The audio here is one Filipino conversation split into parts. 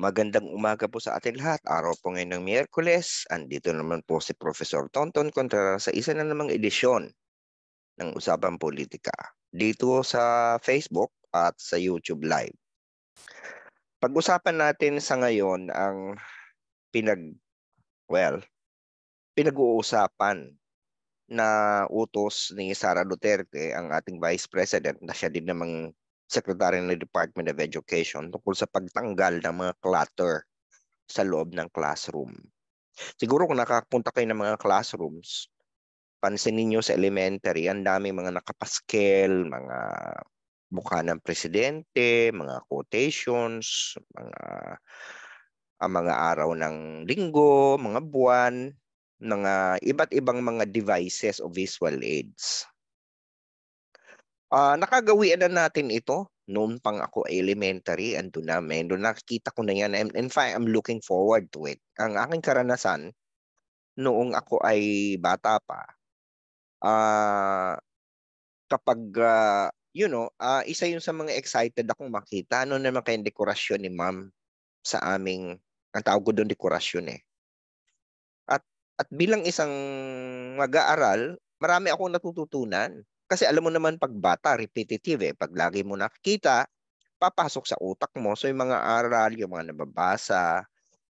Magandang umaga po sa ating lahat. Araw po ngayon ng Miyerkules. Andito naman po si Professor Tonton Contreras sa isa na namang edisyon ng Usapan Politika dito sa Facebook at sa YouTube Live. Pag-usapan natin sa ngayon ang pinag well, pinag-uusapan na utos ni Sara Duterte, ang ating Vice President, na siya din namang Secretary ng Department of Education tungkol sa pagtanggal ng mga clutter sa loob ng classroom. Siguro kung nakapunta kayo ng mga classrooms, pansinin niyo sa elementary, ang dami mga nakapaskel, mga mukha ng presidente, mga quotations, mga ang mga araw ng linggo, mga buwan, mga iba't ibang mga devices o visual aids. Uh, nakagawian na natin ito noon pang ako elementary, ando na, do nakikita ko na yan. And in fact, I'm looking forward to it. Ang aking karanasan, noong ako ay bata pa, uh, kapag, uh, you know, uh, isa yung sa mga excited akong makita, ano naman kayong dekorasyon ni ma'am sa aming, ang tawag ko doon dekorasyon eh. At, at bilang isang mag-aaral, marami akong natututunan kasi alam mo naman pag bata, repetitive eh. Pag lagi mo nakikita, papasok sa utak mo. So yung mga aral, yung mga nababasa,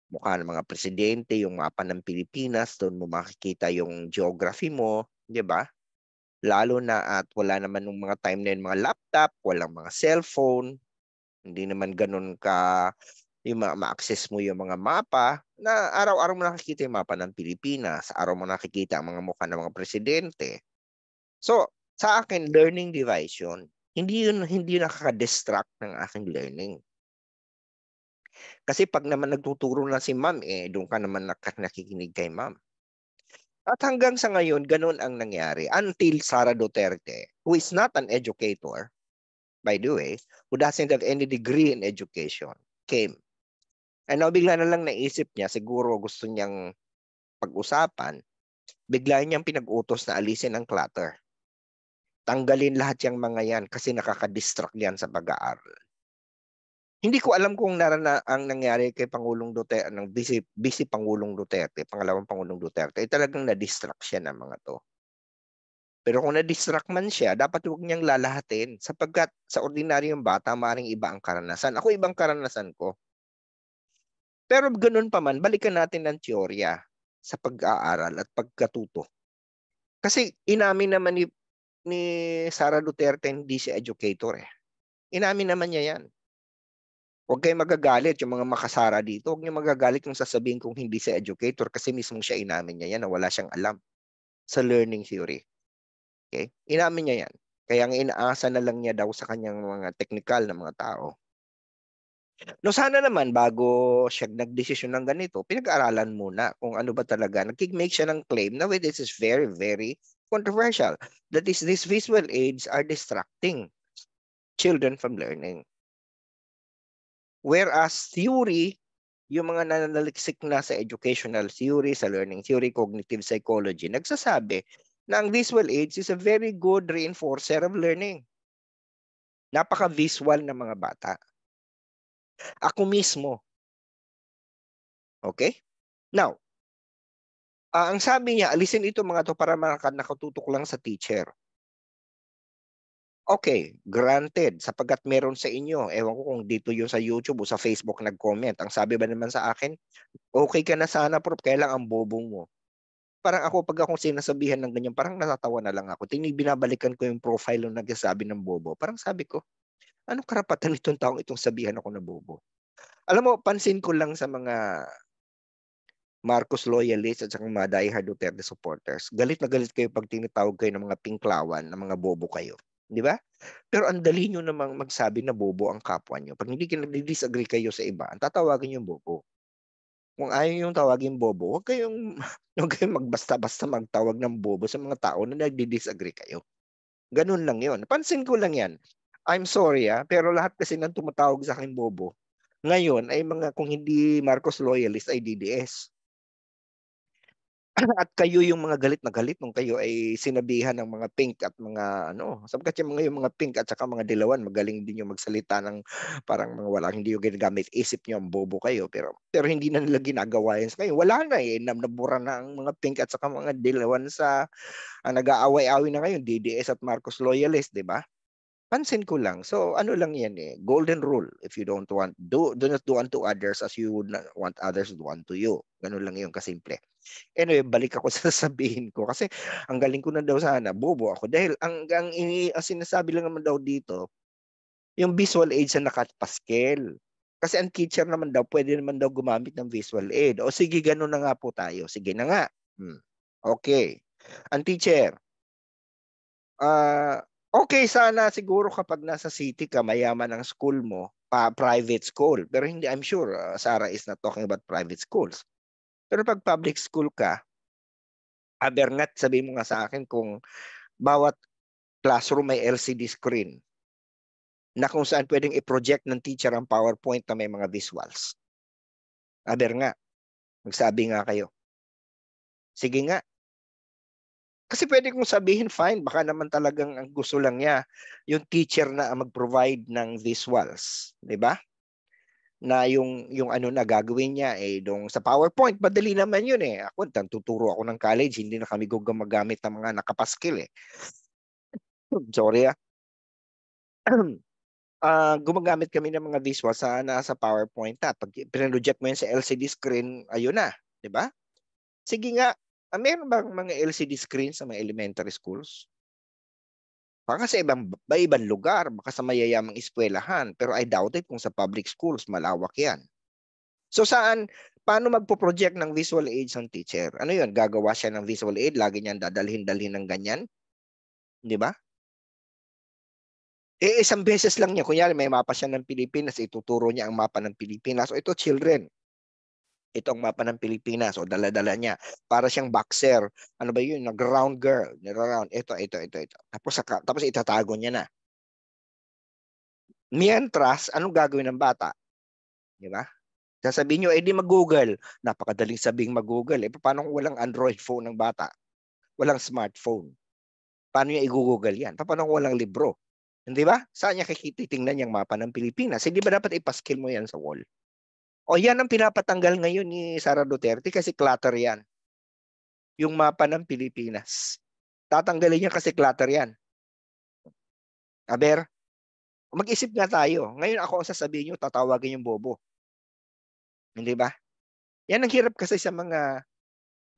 mukha ng mga presidente, yung mapa ng Pilipinas, doon mo makikita yung geography mo, di ba? Lalo na at wala naman ng mga time na yun, mga laptop, walang mga cellphone, hindi naman ganun ka yung ma- ma-access mo yung mga mapa na araw-araw mo nakikita yung mapa ng Pilipinas, araw mo nakikita ang mga mukha ng mga presidente. So, sa akin, learning device yun. Hindi yun hindi nakaka-distract ng aking learning. Kasi pag naman nagtuturo na si ma'am, eh, doon ka naman nak- nakikinig kay ma'am. At hanggang sa ngayon, ganun ang nangyari. Until Sara Duterte, who is not an educator, by the way, who doesn't have any degree in education, came. And now bigla na lang naisip niya, siguro gusto niyang pag-usapan, bigla niyang pinag-utos na alisin ang clutter. Tanggalin lahat yung mga yan kasi nakakadistract yan sa pag-aaral. Hindi ko alam kung narana ang nangyari kay Pangulong Duterte, ng busy, busy Pangulong Duterte, pangalawang Pangulong Duterte, ay talagang na-distract siya ng mga to. Pero kung na-distract man siya, dapat huwag niyang lalahatin sapagkat sa ordinaryong bata, maring iba ang karanasan. Ako ibang karanasan ko. Pero ganun pa man, balikan natin ang teorya sa pag-aaral at pagkatuto. Kasi inamin naman ni ni Sara Duterte hindi si educator eh. Inamin naman niya yan. Huwag kayo magagalit yung mga makasara dito. Huwag niyo magagalit yung sasabihin kung hindi si educator kasi mismo siya inamin niya yan na wala siyang alam sa learning theory. Okay? Inamin niya yan. Kaya ang inaasa na lang niya daw sa kanyang mga technical na mga tao. No sana naman bago siya nagdesisyon ng ganito, pinag-aralan muna kung ano ba talaga. Nag-make siya ng claim na wait, this is very, very controversial. That is, these visual aids are distracting children from learning. Whereas theory, yung mga nananaliksik na sa educational theory, sa learning theory, cognitive psychology, nagsasabi na ang visual aids is a very good reinforcer of learning. Napaka-visual ng mga bata. Ako mismo. Okay? Now, Uh, ang sabi niya, alisin ito mga to para nakatutok lang sa teacher. Okay, granted, sapagkat meron sa inyo, ewan ko kung dito yun sa YouTube o sa Facebook nag-comment, ang sabi ba naman sa akin, okay ka na sana prof, kaya ang bobong mo. Parang ako, pag akong sinasabihan ng ganyan, parang natatawa na lang ako. Tingnan, binabalikan ko yung profile ng nagsasabi ng bobo. Parang sabi ko, anong karapatan nitong taong itong sabihan ako na bobo? Alam mo, pansin ko lang sa mga Marcos loyalists at saka mga diehard Duterte supporters. Galit na galit kayo pag tinatawag kayo ng mga pinklawan, ng mga bobo kayo. Di ba? Pero ang dali nyo namang magsabi na bobo ang kapwa nyo. Pag hindi kayo disagree kayo sa iba, ang tatawagin yung bobo. Kung ayaw yung tawagin bobo, huwag kayong, huwag kayong magbasta-basta magtawag ng bobo sa mga tao na nagdi-disagree kayo. Ganun lang yon. Pansin ko lang yan. I'm sorry ah, pero lahat kasi nang tumatawag sa akin bobo, ngayon ay mga kung hindi Marcos loyalist ay DDS. at kayo yung mga galit na galit nung kayo ay sinabihan ng mga pink at mga ano, sabagkat yung mga yung mga pink at saka mga dilawan, magaling din yung magsalita ng parang mga wala hindi yung ginagamit isip nyo ang bobo kayo pero pero hindi na nila ginagawa yan ngayon. Wala na eh, nabura na ang mga pink at saka mga dilawan sa ang nag-aaway-away na ngayon DDS at Marcos Loyalist, 'di ba? pansin ko lang. So ano lang yan eh, golden rule. If you don't want, do, do not do unto others as you would not want others to do unto you. Ganun lang yun, kasimple. Anyway, balik ako sa sabihin ko. Kasi ang galing ko na daw sana, bobo ako. Dahil ang, ang, ang sinasabi lang naman daw dito, yung visual aid sa nakapaskel. Kasi ang teacher naman daw, pwede naman daw gumamit ng visual aid. O sige, ganun na nga po tayo. Sige na nga. Hmm. Okay. Ang teacher, uh, okay sana siguro kapag nasa city ka, mayaman ang school mo, pa private school. Pero hindi, I'm sure uh, Sarah is not talking about private schools. Pero pag public school ka, Abernat, sabi mo nga sa akin kung bawat classroom may LCD screen na kung saan pwedeng i-project ng teacher ang PowerPoint na may mga visuals. Aber nga, magsabi nga kayo. Sige nga, kasi pwede kong sabihin, fine, baka naman talagang ang gusto lang niya, yung teacher na mag-provide ng visuals. Di ba? na yung yung ano na gagawin niya eh dong sa PowerPoint madali naman yun eh ako tan tuturo ako ng college hindi na kami gumagamit ng mga nakapaskil eh sorry ah uh, gumagamit kami ng mga visuals sa nasa PowerPoint na ah. pag pinroject mo yun sa LCD screen ayun na di ba sige nga Ah, meron bang mga LCD screen sa mga elementary schools? Baka sa ibang, ba ibang lugar, baka sa mayayamang eskwelahan, pero I doubt it kung sa public schools, malawak yan. So saan, paano magpo-project ng visual aid ang teacher? Ano yun? Gagawa siya ng visual aid, lagi niyan dadalhin-dalhin ng ganyan? Di ba? Eh, isang beses lang niya. Kunyari, may mapa siya ng Pilipinas, ituturo niya ang mapa ng Pilipinas. O ito, children, itong mapa ng Pilipinas. O dala-dala niya. Para siyang boxer. Ano ba yun? Nag-round girl. Nag-round. Ito, ito, ito, ito. Tapos, tapos itatago niya na. Mientras, anong gagawin ng bata? Di ba? Sasabihin nyo, edi eh, mag-Google. Napakadaling sabing mag-Google. Eh, paano kung walang Android phone ng bata? Walang smartphone. Paano niya i-Google yan? Paano kung walang libro? Hindi ba? Saan niya kikitingnan yung mapa ng Pilipinas? Hindi eh, ba dapat ipaskill mo yan sa wall? O yan ang pinapatanggal ngayon ni Sara Duterte kasi clutter yan. Yung mapa ng Pilipinas. Tatanggalin niya kasi clutter yan. Aber, mag-isip nga tayo. Ngayon ako ang sasabihin nyo, tatawagin yung bobo. Hindi ba? Yan ang hirap kasi sa mga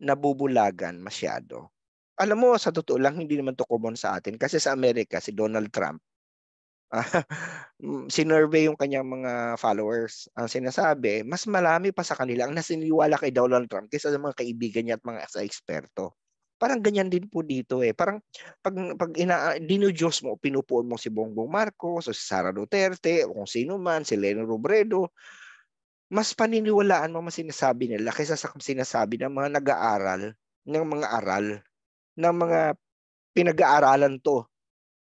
nabubulagan masyado. Alam mo, sa totoo lang, hindi naman to common sa atin. Kasi sa Amerika, si Donald Trump, Ah, uh, mm, sinurvey yung kanyang mga followers. Ang sinasabi, mas malami pa sa kanila ang nasiniwala kay Donald Trump kaysa sa mga kaibigan niya at mga sa eksperto. Parang ganyan din po dito eh. Parang pag, pag ina, dinudyos mo, pinupuon mo si Bongbong Marcos o si Sara Duterte o kung sino man, si Leno Robredo, mas paniniwalaan mo mas sinasabi nila kaysa sa sinasabi ng mga nag-aaral, ng mga aral, ng mga pinag-aaralan to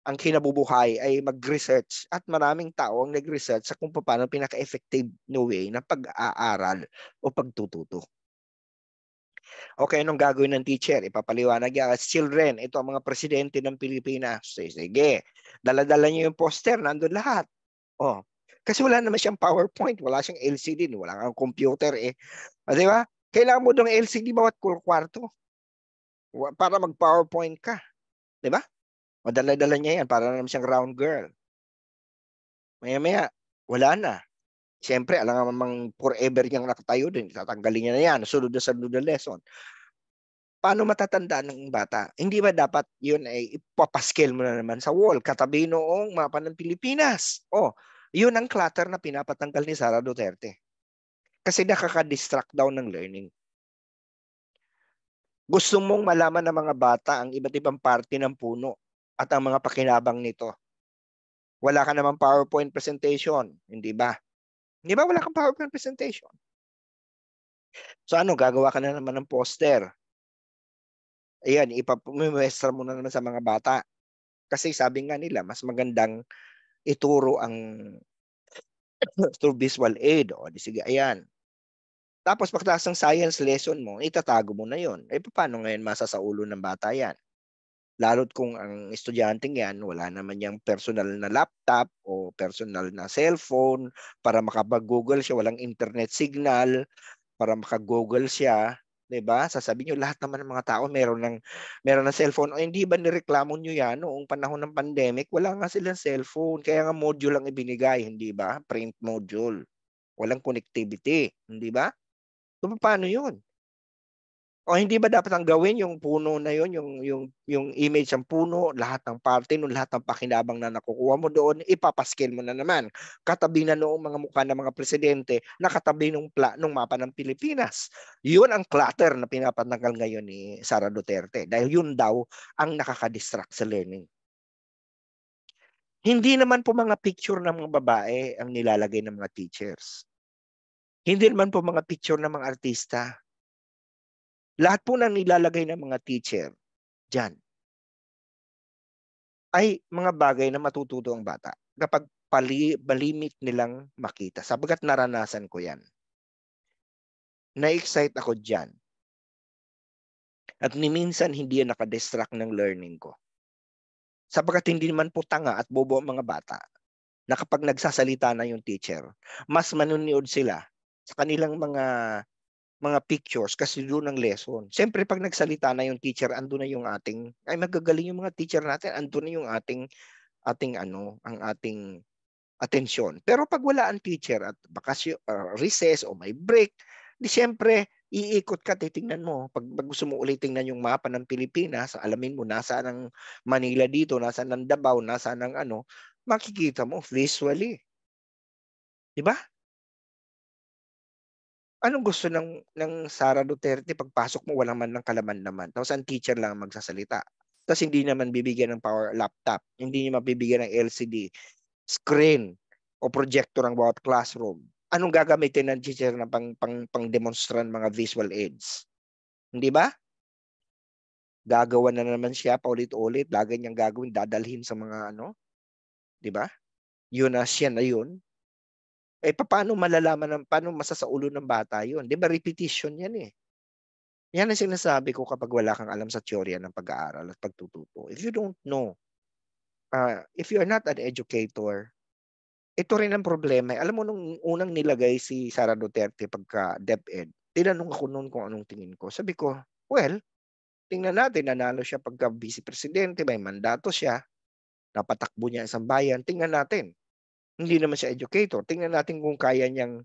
ang kinabubuhay ay mag-research at maraming tao ang nag-research sa kung paano pinaka-effective na way na pag-aaral o pagtututo. Okay, anong gagawin ng teacher? Ipapaliwanag yan. children, ito ang mga presidente ng Pilipinas. Sige, daladala niyo yung poster, nandun lahat. Oh, kasi wala naman siyang PowerPoint, wala siyang LCD, wala kang computer eh. Ah, di ba? Kailangan mo ng LCD bawat kwarto para mag-PowerPoint ka. Di ba? Madala-dala niya yan. Para naman siyang round girl. Maya-maya, wala na. Siyempre, alam naman namang forever niyang nakatayo din. Tatanggalin niya na yan. Sunod na sunod na lesson. Paano matatandaan ng bata? Hindi ba dapat yun ay ipapaskil mo na naman sa wall katabi noong mapa ng Pilipinas? Oh, yun ang clutter na pinapatanggal ni Sara Duterte. Kasi nakaka-distract daw ng learning. Gusto mong malaman ng mga bata ang iba't ibang parte ng puno at ang mga pakinabang nito. Wala ka namang PowerPoint presentation, hindi ba? Hindi ba wala kang PowerPoint presentation? So ano, gagawa ka na naman ng poster. Ayan, ipapumuestra mo na naman sa mga bata. Kasi sabi nga nila, mas magandang ituro ang through visual aid. O, di sige, ayan. Tapos pagkatapos ng science lesson mo, itatago mo na yon. Eh, paano ngayon masasaulo ng bata yan? Lalo't kung ang estudyanteng yan, wala naman niyang personal na laptop o personal na cellphone para makapag-google siya, walang internet signal para makag-google siya, 'di ba? Sasabihin niyo lahat naman ng mga tao meron ng meron ng cellphone. O hindi ba nireklamo niyo 'yan noong panahon ng pandemic? Wala nga silang cellphone. Kaya nga module lang ibinigay, hindi ba? Print module. Walang connectivity, hindi ba? So paano 'yun? o hindi ba dapat ang gawin yung puno na yon, yung, yung, yung image ng puno, lahat ng parte nung lahat ng pakinabang na nakukuha mo doon, ipapaskil mo na naman. Katabi na noong mga mukha ng mga presidente, nakatabi nung, pla, nung mapa ng Pilipinas. Yun ang clutter na pinapatanggal ngayon ni Sara Duterte. Dahil yun daw ang nakaka-distract sa learning. Hindi naman po mga picture ng mga babae ang nilalagay ng mga teachers. Hindi naman po mga picture ng mga artista lahat po na nilalagay ng mga teacher dyan ay mga bagay na matututo ang bata kapag pali, balimit nilang makita. Sabagat naranasan ko yan. Na-excite ako dyan. At niminsan hindi yan nakadistract ng learning ko. Sabagat hindi naman po tanga at bobo ang mga bata na kapag nagsasalita na yung teacher, mas manunood sila sa kanilang mga mga pictures kasi doon ang lesson. Siyempre pag nagsalita na yung teacher, ando na yung ating ay magagaling yung mga teacher natin, ando na yung ating ating ano, ang ating atensyon. Pero pag wala ang teacher at bakasyon, uh, ah, recess o may break, di siyempre iikot ka, titingnan mo. Pag, pag gusto mo ulit tingnan yung mapa ng Pilipinas, alamin mo nasaan ang Manila dito, nasaan ang Davao, nasaan ang ano, makikita mo visually. 'Di ba? anong gusto ng ng Sara Duterte pagpasok mo wala man ng kalaman naman. Tapos ang teacher lang magsasalita. Tapos hindi naman bibigyan ng power laptop, hindi niya mabibigyan ng LCD screen o projector ng bawat classroom. Anong gagamitin ng teacher na pang pang pang-demonstran mga visual aids? Hindi ba? Gagawa na naman siya paulit-ulit, lagi niyang gagawin, dadalhin sa mga ano, 'di ba? Yun na siya na yun. Eh paano malalaman ng paano masasaulo ng bata 'yon? 'Di ba repetition 'yan eh. Yan ang sinasabi ko kapag wala kang alam sa teorya ng pag-aaral at pagtututo. If you don't know, uh, if you are not an educator, ito rin ang problema. Eh. Alam mo nung unang nilagay si Sara Duterte pagka DepEd, tinanong ako noon kung anong tingin ko. Sabi ko, well, tingnan natin, nanalo siya pagka vice presidente, may mandato siya, napatakbo niya isang bayan, tingnan natin. Hindi naman siya educator. Tingnan natin kung kaya niyang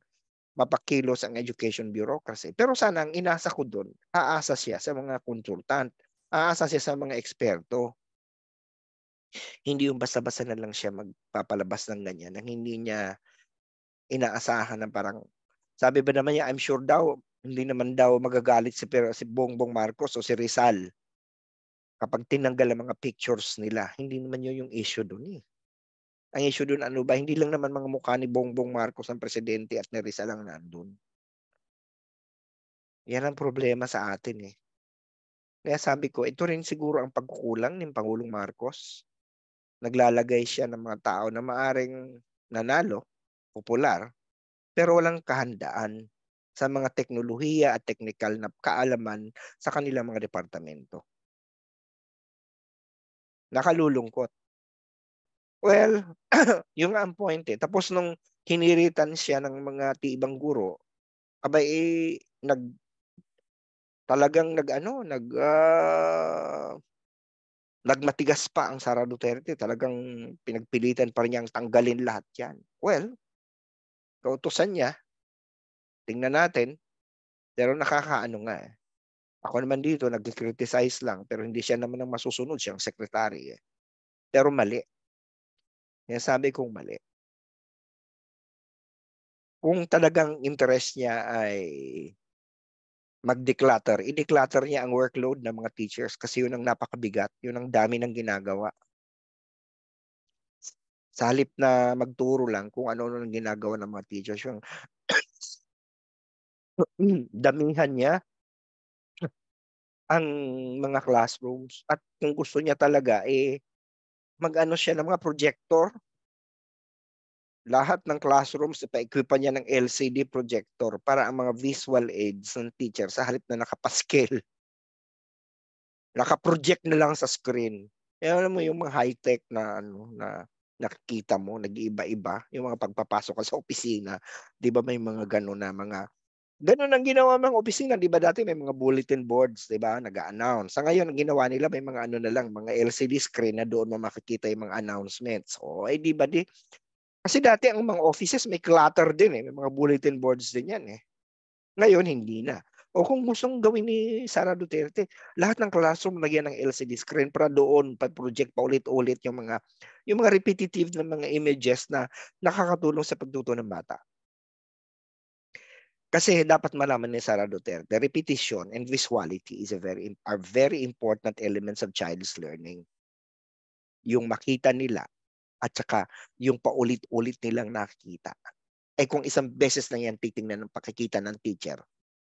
mapakilos ang education bureaucracy. Pero sana ang inasa ko doon, aasa siya sa mga consultant, aasa siya sa mga eksperto. Hindi yung basta-basta na lang siya magpapalabas ng ganyan, nang hindi niya inaasahan na parang, sabi ba naman niya, I'm sure daw, hindi naman daw magagalit si, pero, si Bongbong Marcos o si Rizal kapag tinanggal ang mga pictures nila. Hindi naman yun yung issue doon eh. Ang issue dun ano ba, hindi lang naman mga mukha ni Bongbong Marcos ang presidente at ni Rizal lang nandun. Yan ang problema sa atin eh. Kaya sabi ko, ito rin siguro ang pagkukulang ni Pangulong Marcos. Naglalagay siya ng mga tao na maaring nanalo, popular, pero walang kahandaan sa mga teknolohiya at technical na kaalaman sa kanilang mga departamento. Nakalulungkot. Well, yung nga ang point eh. Tapos nung kiniritan siya ng mga tiibang guro, abay eh, nag talagang nag ano, nag uh, nagmatigas pa ang Sara Duterte. Talagang pinagpilitan pa rin niyang tanggalin lahat 'yan. Well, kautusan niya tingnan natin pero nakakaano nga eh. Ako naman dito, nag-criticize lang, pero hindi siya naman ang masusunod. Siyang ang secretary eh. Pero mali. Yan sabi kong mali. Kung talagang interest niya ay mag-declutter, i-declutter niya ang workload ng mga teachers kasi yun ang napakabigat, yun ang dami ng ginagawa. Sa halip na magturo lang kung ano-ano ang ginagawa ng mga teachers, yung damihan niya ang mga classrooms at kung gusto niya talaga eh mag-ano siya ng mga projector. Lahat ng classrooms, pa-equipan niya ng LCD projector para ang mga visual aids ng teacher sa halip na nakapaskel. Nakaproject na lang sa screen. Kaya eh, alam mo yung mga high-tech na ano na nakikita mo, nag-iiba-iba. Yung mga pagpapasok ka sa opisina, di ba may mga gano'n na mga Ganun ang ginawa mga opisina, 'di ba? Dati may mga bulletin boards, 'di ba? Nag-announce. Sa ngayon ang ginawa nila may mga ano na lang, mga LCD screen na doon mo makikita 'yung mga announcements. O ay 'di ba di? Kasi dati ang mga offices may clutter din eh, may mga bulletin boards din 'yan eh. Ngayon hindi na. O kung gustong gawin ni Sara Duterte, lahat ng classroom lagyan ng LCD screen para doon pa-project pa ulit-ulit yung mga yung mga repetitive na mga images na nakakatulong sa pagtuto ng bata. Kasi dapat malaman ni Sara Duterte, repetition and visuality is a very are very important elements of child's learning. Yung makita nila at saka yung paulit-ulit nilang nakikita. Eh kung isang beses lang yan titingnan ng pakikita ng teacher,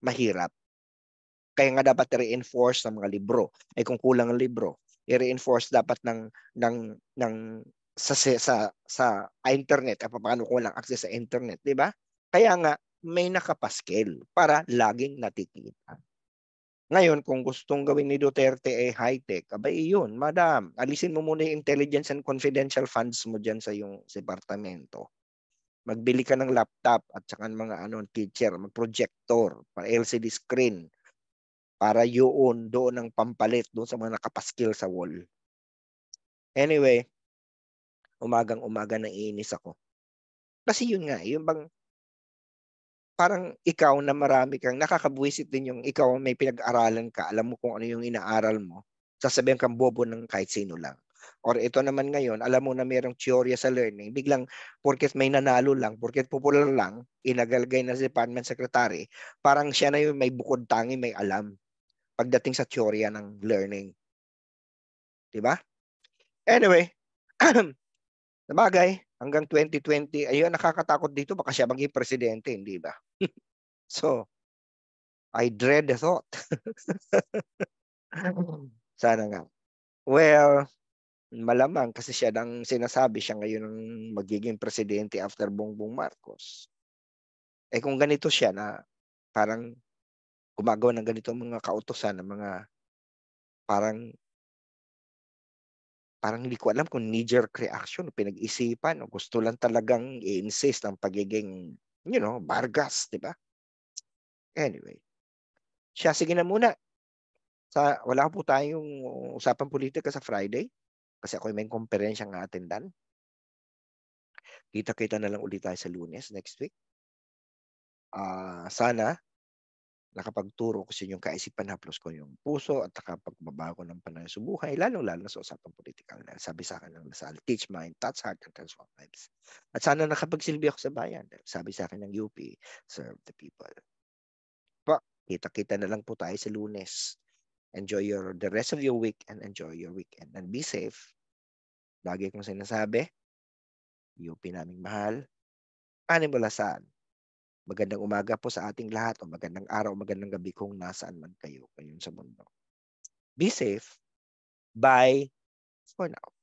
mahirap. Kaya nga dapat reinforce ng mga libro. Eh kung kulang ang libro, i-reinforce dapat ng ng ng sa sa sa, internet at paano kung walang access sa internet, di ba? Kaya nga may nakapaskil para laging natikita. Ngayon, kung gustong gawin ni Duterte ay eh, high-tech, abay yun, madam, alisin mo muna yung intelligence and confidential funds mo dyan sa yung departamento. Magbili ka ng laptop at saka mga ano, teacher, magprojector, para LCD screen, para yun, doon ang pampalit, doon sa mga nakapaskil sa wall. Anyway, umagang-umaga na inis ako. Kasi yun nga, yung bang parang ikaw na marami kang nakakabuisit din yung ikaw may pinag-aralan ka, alam mo kung ano yung inaaral mo, sasabihin kang bobo ng kahit sino lang. Or ito naman ngayon, alam mo na mayroong teorya sa learning, biglang porket may nanalo lang, porket popular lang, inagalgay na si department secretary, parang siya na yung may bukod tangi, may alam pagdating sa teorya ng learning. 'Di ba? Anyway, bagay, hanggang 2020, ayun, nakakatakot dito, baka siya maging presidente, hindi ba? so, I dread the thought. Sana nga. Well, malamang kasi siya nang sinasabi siya ngayon ang magiging presidente after Bongbong Marcos. Eh kung ganito siya na parang gumagawa ng ganito mga kautosan ng mga parang parang hindi ko alam kung knee-jerk reaction, pinag-isipan, o gusto lang talagang i-insist ng pagiging, you know, Vargas, di ba? Anyway, siya, sige na muna. Sa, wala po tayong usapan politika sa Friday kasi ako may konferensya nga attendan. Kita-kita na lang ulit tayo sa lunes next week. Uh, sana nakapagturo ko sa inyong kaisipan haplos ko yung puso at nakapagbabago ng pananaw sa buhay, lalo-lalo sa usapang politika. Kang Nel. Sabi sa akin ng Lasal, teach mind, touch heart, and transform lives. At sana nakapagsilbi ako sa bayan. Sabi sa akin ng UP, serve the people. Pa, kita-kita na lang po tayo sa lunes. Enjoy your the rest of your week and enjoy your weekend. And be safe. Lagi kong sinasabi, UP naming mahal. Animal Lasal. Magandang umaga po sa ating lahat o magandang araw, magandang gabi kung nasaan man kayo kayo sa mundo. Be safe. Bye. for now.